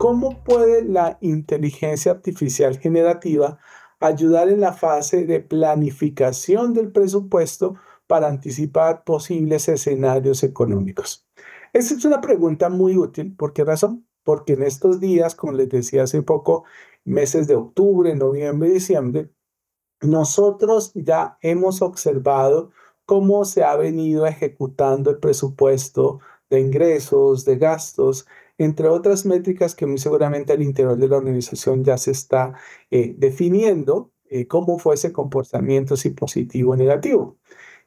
¿Cómo puede la inteligencia artificial generativa ayudar en la fase de planificación del presupuesto para anticipar posibles escenarios económicos? Esa es una pregunta muy útil. ¿Por qué razón? Porque en estos días, como les decía hace poco, meses de octubre, noviembre y diciembre, nosotros ya hemos observado cómo se ha venido ejecutando el presupuesto de ingresos, de gastos, entre otras métricas que muy seguramente al interior de la organización ya se está eh, definiendo eh, cómo fue ese comportamiento, si positivo o negativo.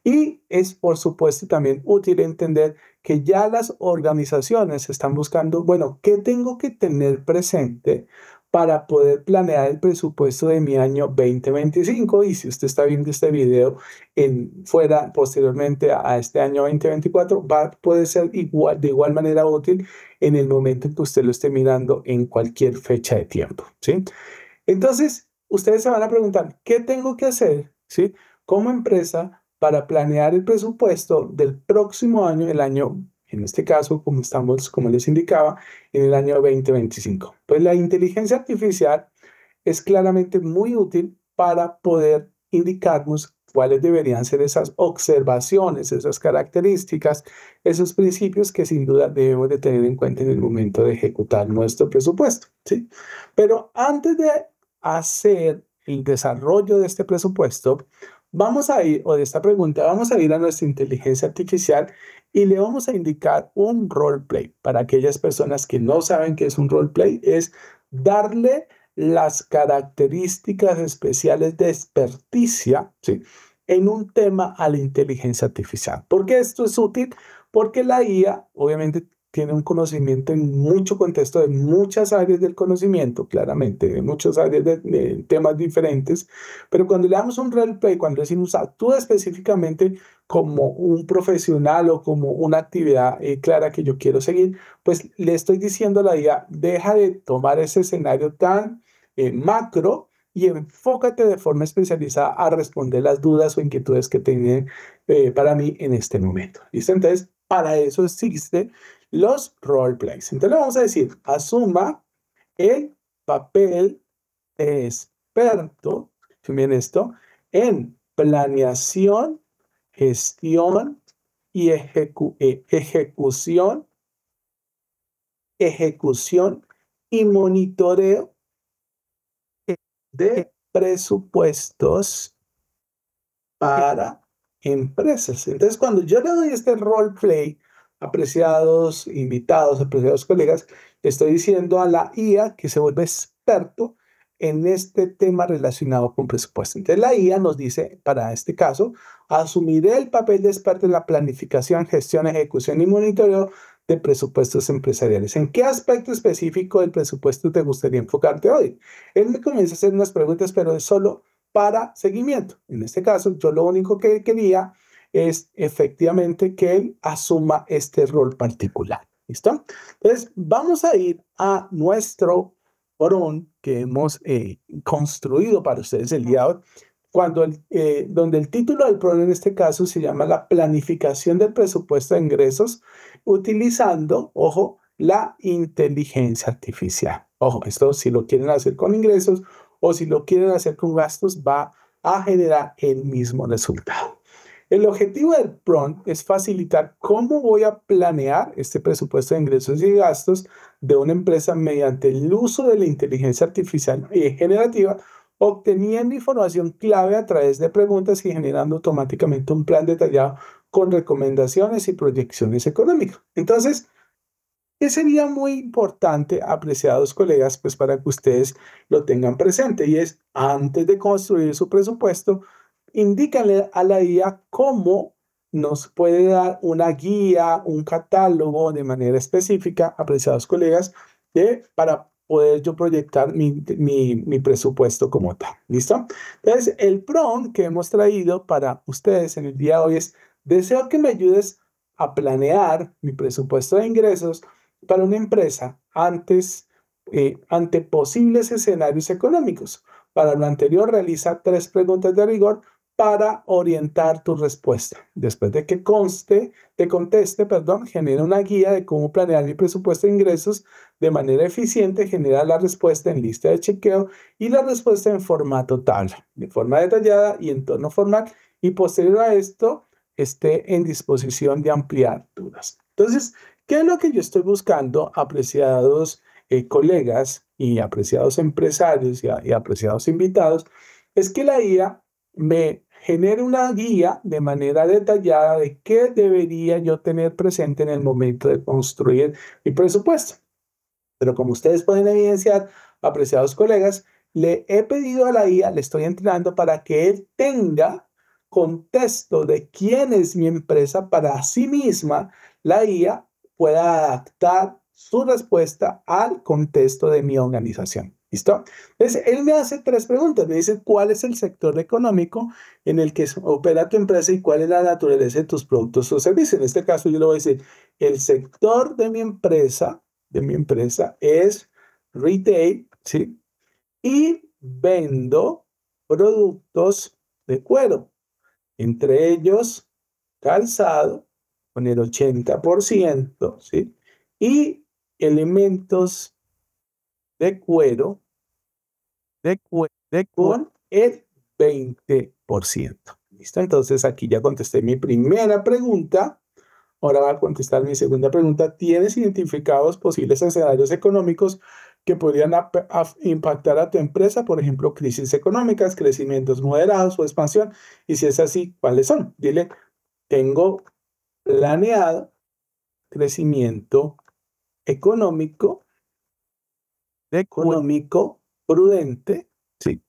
Y es, por supuesto, también útil entender que ya las organizaciones están buscando, bueno, ¿qué tengo que tener presente para poder planear el presupuesto de mi año 2025 y si usted está viendo este video en fuera posteriormente a este año 2024 va puede ser igual de igual manera útil en el momento en que usted lo esté mirando en cualquier fecha de tiempo, ¿sí? Entonces, ustedes se van a preguntar, ¿qué tengo que hacer, ¿sí? como empresa para planear el presupuesto del próximo año, el año en este caso, como estamos, como les indicaba, en el año 2025. Pues la inteligencia artificial es claramente muy útil para poder indicarnos cuáles deberían ser esas observaciones, esas características, esos principios que sin duda debemos de tener en cuenta en el momento de ejecutar nuestro presupuesto. ¿sí? Pero antes de hacer el desarrollo de este presupuesto, Vamos a ir, o de esta pregunta, vamos a ir a nuestra inteligencia artificial y le vamos a indicar un roleplay. Para aquellas personas que no saben qué es un roleplay, es darle las características especiales de experticia ¿sí? en un tema a la inteligencia artificial. ¿Por qué esto es útil? Porque la IA obviamente tiene un conocimiento en mucho contexto de muchas áreas del conocimiento, claramente, de muchas áreas de, temas diferentes, pero cuando le damos un role play, cuando decimos actúa específicamente como un profesional o como una actividad eh, clara que yo quiero seguir, pues le estoy diciendo a la IA, deja de tomar ese escenario tan eh, macro y enfócate de forma especializada a responder las dudas o inquietudes que tiene eh, para mí en este momento. ¿Listo? Entonces, para eso existen los roleplays. Entonces vamos a decir, asuma el papel experto, también esto, en planeación, gestión y eh, ejecución, ejecución y monitoreo de presupuestos para empresas. Entonces, cuando yo le doy este role play, apreciados invitados, apreciados colegas, estoy diciendo a la IA que se vuelve experto en este tema relacionado con presupuesto. Entonces, la IA nos dice, para este caso, asumiré el papel de experto en la planificación, gestión, ejecución y monitoreo de presupuestos empresariales. ¿En qué aspecto específico del presupuesto te gustaría enfocarte hoy? Él me comienza a hacer unas preguntas, pero es solo para seguimiento. En este caso, yo lo único que quería es efectivamente que él asuma este rol particular. ¿Listo? Entonces, vamos a ir a nuestro orón que hemos eh, construido para ustedes el día de hoy, cuando el, eh, donde el título del programa en este caso se llama la planificación del presupuesto de ingresos utilizando, ojo, la inteligencia artificial. Ojo, esto si lo quieren hacer con ingresos o si lo quieren hacer con gastos, va a generar el mismo resultado. El objetivo del PRONT es facilitar cómo voy a planear este presupuesto de ingresos y gastos de una empresa mediante el uso de la inteligencia artificial y generativa, obteniendo información clave a través de preguntas y generando automáticamente un plan detallado con recomendaciones y proyecciones económicas. Entonces, que sería muy importante, apreciados colegas, pues para que ustedes lo tengan presente y es antes de construir su presupuesto, indícale a la IA cómo nos puede dar una guía, un catálogo de manera específica, apreciados colegas, eh, para poder yo proyectar mi, mi, presupuesto como tal. ¿Listo? Entonces, el prompt que hemos traído para ustedes en el día de hoy es, deseo que me ayudes a planear mi presupuesto de ingresos para una empresa antes, eh, ante posibles escenarios económicos. Para lo anterior, realiza tres preguntas de rigor para orientar tu respuesta. Después de que conste, te conteste, perdón, genera una guía de cómo planear mi presupuesto de ingresos de manera eficiente, genera la respuesta en lista de chequeo y la respuesta en formato total de forma detallada y en tono formal, y posterior a esto esté en disposición de ampliar dudas. Entonces, ¿Qué es lo que yo estoy buscando, apreciados eh, colegas y apreciados empresarios y, y apreciados invitados? Es que la IA me genere una guía de manera detallada de qué debería yo tener presente en el momento de construir mi presupuesto. Pero como ustedes pueden evidenciar, apreciados colegas, le he pedido a la IA, le estoy entrenando para que él tenga contexto de quién es mi empresa para sí misma, la IA pueda adaptar su respuesta al contexto de mi organización. ¿Listo? Entonces, él me hace tres preguntas. Me dice, ¿cuál es el sector económico en el que opera tu empresa y cuál es la naturaleza de tus productos o servicios? En este caso, yo le voy a decir, el sector de mi empresa, de mi empresa, es retail, ¿sí? Y vendo productos de cuero, entre ellos calzado, con el 80%, ¿sí? Y elementos de cuero, de, cuero, con el 20%. ¿Listo? Entonces aquí ya contesté mi primera pregunta. Ahora va a contestar mi segunda pregunta. ¿Tienes identificados posibles escenarios económicos que podrían impactar a tu empresa? Por ejemplo, crisis económicas, crecimientos moderados o expansión. Y si es así, ¿cuáles son? Dile, tengo planeado crecimiento económico, económico prudente sí.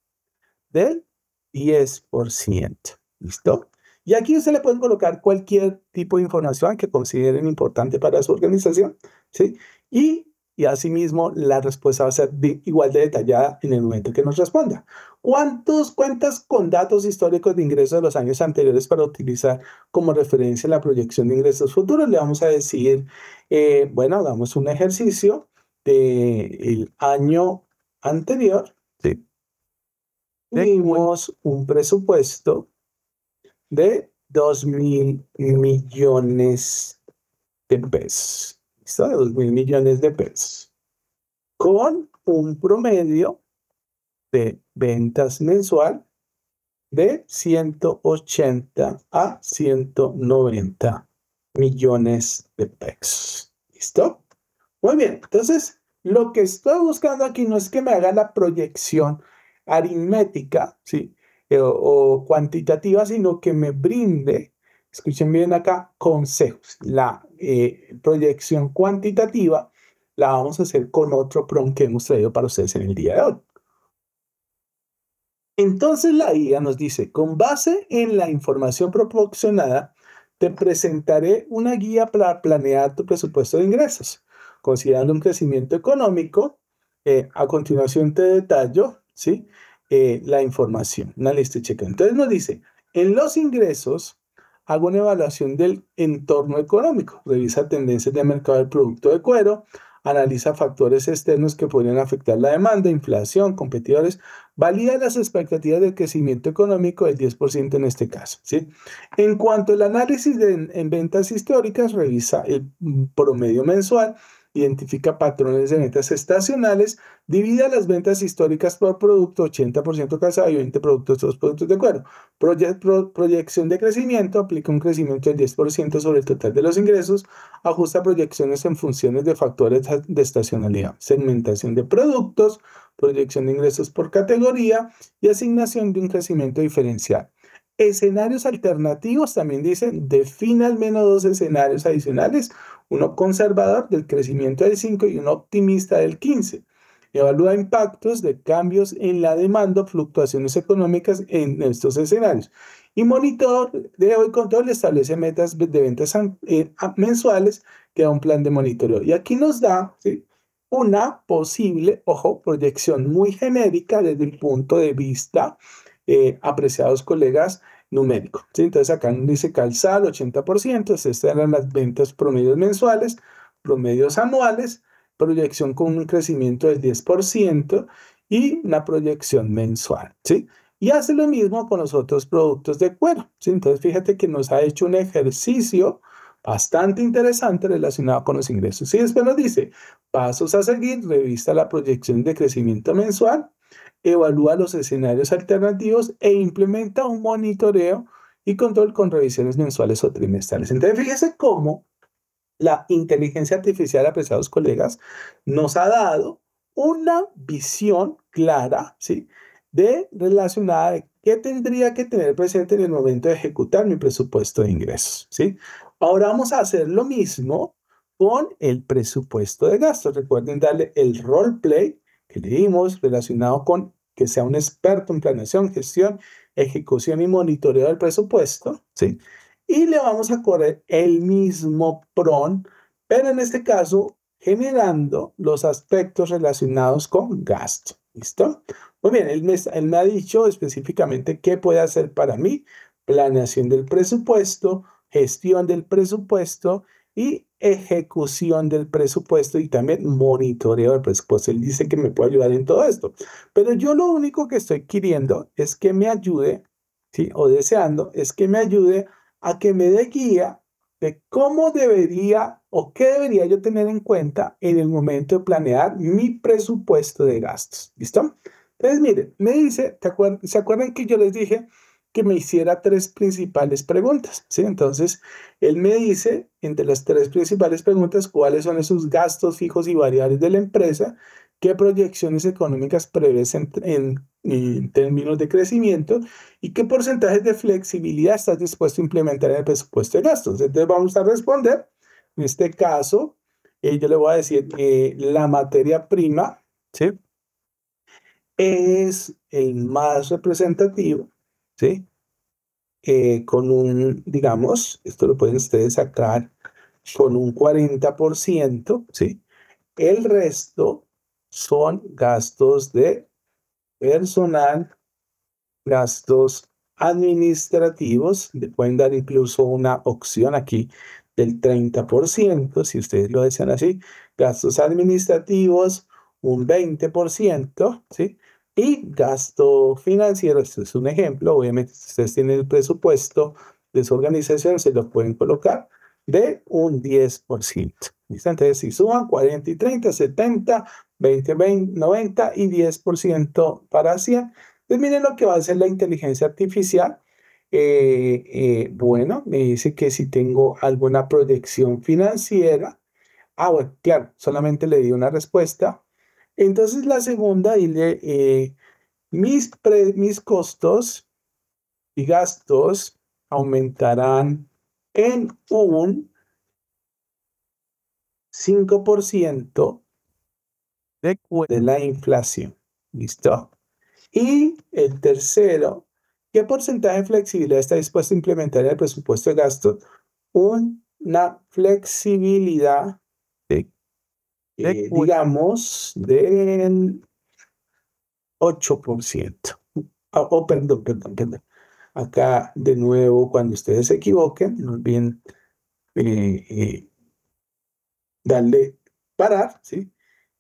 del 10%. ¿Listo? Y aquí usted le pueden colocar cualquier tipo de información que consideren importante para su organización. ¿sí? Y y asimismo la respuesta va a ser igual de detallada en el momento que nos responda. ¿Cuántos cuentas con datos históricos de ingresos de los años anteriores para utilizar como referencia la proyección de ingresos futuros? Le vamos a decir, eh, bueno, damos un ejercicio del año anterior. Sí. Tuvimos un presupuesto de 2 mil millones de pesos de 2 mil millones de pesos, con un promedio de ventas mensual de 180 a 190 millones de pesos. ¿Listo? Muy bien, entonces lo que estoy buscando aquí no es que me haga la proyección aritmética ¿sí? Eh, o cuantitativa, sino que me brinde escuchen bien acá, consejos. La eh, proyección cuantitativa la vamos a hacer con otro prompt que hemos traído para ustedes en el día de hoy. Entonces la guía nos dice, con base en la información proporcionada, te presentaré una guía para planear tu presupuesto de ingresos, considerando un crecimiento económico. Eh, a continuación te detallo ¿sí? Eh, la información. Una ah, lista de chequeo. Entonces nos dice, en los ingresos, hago una evaluación del entorno económico, revisa tendencias de mercado del producto de cuero, analiza factores externos que podrían afectar la demanda, inflación, competidores, valida las expectativas de crecimiento económico del 10% en este caso. ¿sí? En cuanto al análisis de, en ventas históricas, revisa el mm, promedio mensual, identifica patrones de ventas estacionales, divida las ventas históricas por producto, 80% casado y 20 productos, otros productos de cuero. proyección de crecimiento, aplica un crecimiento del 10% sobre el total de los ingresos, ajusta proyecciones en funciones de factores de estacionalidad, segmentación de productos, proyección de ingresos por categoría y asignación de un crecimiento diferencial. Escenarios alternativos también dicen, define al menos dos escenarios adicionales uno conservador del crecimiento del 5 y uno optimista del 15. Evalúa impactos de cambios en la demanda, fluctuaciones económicas en estos escenarios. Y monitor de hoy control establece metas de ventas eh, mensuales que da un plan de monitoreo. Y aquí nos da una posible, ojo, proyección muy genérica desde el punto de vista, eh, apreciados colegas, numérico. ¿sí? Entonces acá dice calzado 80%, estas eran las ventas promedios mensuales, promedios anuales, proyección con un crecimiento del 10% y una proyección mensual. ¿sí? Y hace lo mismo con los otros productos de cuero. ¿sí? Entonces fíjate que nos ha hecho un ejercicio bastante interesante relacionado con los ingresos. Y después nos dice, pasos a seguir, revista la proyección de crecimiento mensual, evalúa los escenarios alternativos e implementa un monitoreo y control con revisiones mensuales o trimestrales. Entonces, fíjese cómo la inteligencia artificial, apreciados colegas, nos ha dado una visión clara, ¿sí? De relacionada de qué tendría que tener presente en el momento de ejecutar mi presupuesto de ingresos, ¿sí? Ahora vamos a hacer lo mismo con el presupuesto de gastos. Recuerden darle el role play que dimos, relacionado con que sea un experto en planeación, gestión, ejecución y monitoreo del presupuesto, ¿sí? Y le vamos a correr el mismo PRON, pero en este caso generando los aspectos relacionados con gasto, ¿listo? Muy bien, él me ha dicho específicamente qué puede hacer para mí, planeación del presupuesto, gestión del presupuesto y ejecución del presupuesto y también monitoreo del presupuesto. Él dice que me puede ayudar en todo esto, pero yo lo único que estoy queriendo es que me ayude, ¿sí? o deseando, es que me ayude a que me dé guía de cómo debería o qué debería yo tener en cuenta en el momento de planear mi presupuesto de gastos. ¿Listo? Entonces, miren, me dice, ¿se acuerdan que yo les dije que me hiciera tres principales preguntas. ¿sí? Entonces, él me dice, entre las tres principales preguntas, cuáles son esos gastos fijos y variables de la empresa, qué proyecciones económicas prevés en, términos de crecimiento y qué porcentajes de flexibilidad estás dispuesto a implementar en el presupuesto de gastos. Entonces, vamos a responder. En este caso, eh, yo le voy a decir que la materia prima es el más representativo ¿sí? Eh, con un, digamos, esto lo pueden ustedes sacar con un 40%, ¿sí? El resto son gastos de personal, gastos administrativos, le pueden dar incluso una opción aquí del 30%, si ustedes lo desean así, gastos administrativos, un 20%, ¿sí? Y gasto financiero, este es un ejemplo, obviamente si ustedes tienen el presupuesto de su organización, se lo pueden colocar de un 10%. ¿Listo? Entonces, si suman 40 y 30, 70, 20, 20, 90 y 10% para 100, Entonces, pues miren lo que va a hacer la inteligencia artificial. Eh, eh, bueno, me dice que si tengo alguna proyección financiera. Ah, bueno, claro, solamente le di una respuesta entonces la segunda, y eh, mis, costos y gastos aumentarán en un 5% de, la inflación. ¿Listo? Y el tercero, ¿qué porcentaje de flexibilidad está dispuesto a implementar en el presupuesto de gastos? Una flexibilidad eh, digamos, del 8%. Ah, oh, perdón, perdón, perdón. Acá, de nuevo, cuando ustedes se equivoquen, no olviden eh, eh, darle parar, ¿sí?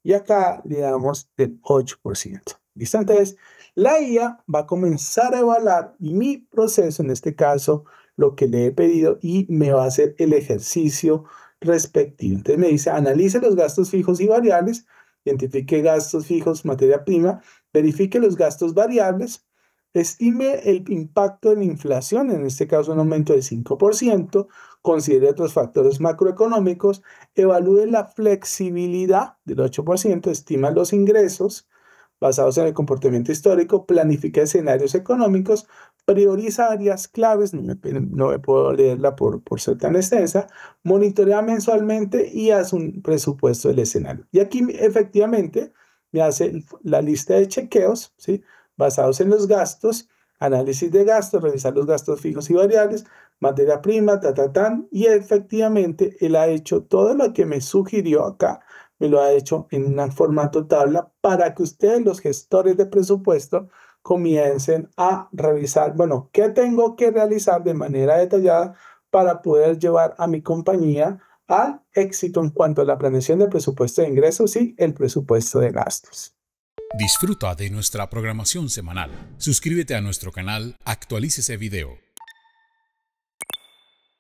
Y acá digamos, del 8%. ¿Listo? Entonces, la IA va a comenzar a evaluar mi proceso, en este caso, lo que le he pedido, y me va a hacer el ejercicio respectivo. Entonces me dice, analice los gastos fijos y variables, identifique gastos fijos, materia prima, verifique los gastos variables, estime el impacto de la inflación, en este caso un aumento del 5%, considere otros factores macroeconómicos, evalúe la flexibilidad del 8%, estima los ingresos, basados en el comportamiento histórico, planifica escenarios económicos, prioriza áreas claves, no me, puedo leerla por, ser tan extensa, monitorea mensualmente y hace un presupuesto del escenario. Y aquí efectivamente me hace la lista de chequeos, ¿sí? basados en los gastos, análisis de gastos, revisar los gastos fijos y variables, materia prima, ta, y efectivamente él ha hecho todo lo que me sugirió acá me lo ha hecho en un formato tabla para que ustedes, los gestores de presupuesto, comiencen a revisar, bueno, qué tengo que realizar de manera detallada para poder llevar a mi compañía al éxito en cuanto a la planeación del presupuesto de ingresos y el presupuesto de gastos. Disfruta de nuestra programación semanal. Suscríbete a nuestro canal, actualice ese video